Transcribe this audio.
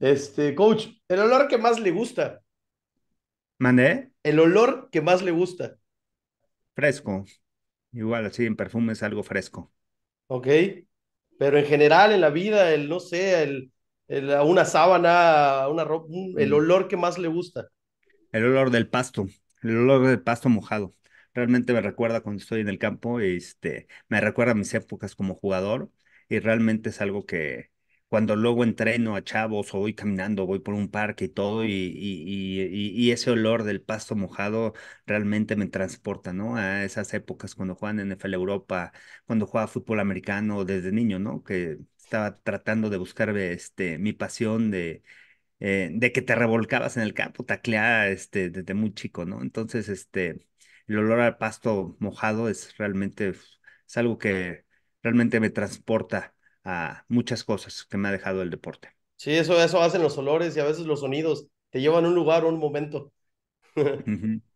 Este, coach, el olor que más le gusta. ¿Mandé? El olor que más le gusta. Fresco. Igual así en perfume es algo fresco. Ok. Pero en general, en la vida, el, no sé, el, una sábana, una ropa, el mm. olor que más le gusta. El olor del pasto, el olor del pasto mojado. Realmente me recuerda cuando estoy en el campo, este, me recuerda mis épocas como jugador y realmente es algo que, cuando luego entreno a chavos o voy caminando, voy por un parque y todo, y, y, y, ese olor del pasto mojado realmente me transporta, ¿no? A esas épocas cuando jugaba en NFL Europa, cuando jugaba fútbol americano desde niño, ¿no? Que estaba tratando de buscar este, mi pasión de, eh, de que te revolcabas en el campo, tacleada este, desde muy chico, ¿no? Entonces, este, el olor al pasto mojado es realmente, es algo que realmente me transporta a muchas cosas que me ha dejado el deporte. Sí, eso, eso hacen los olores y a veces los sonidos. Te llevan a un lugar o un momento.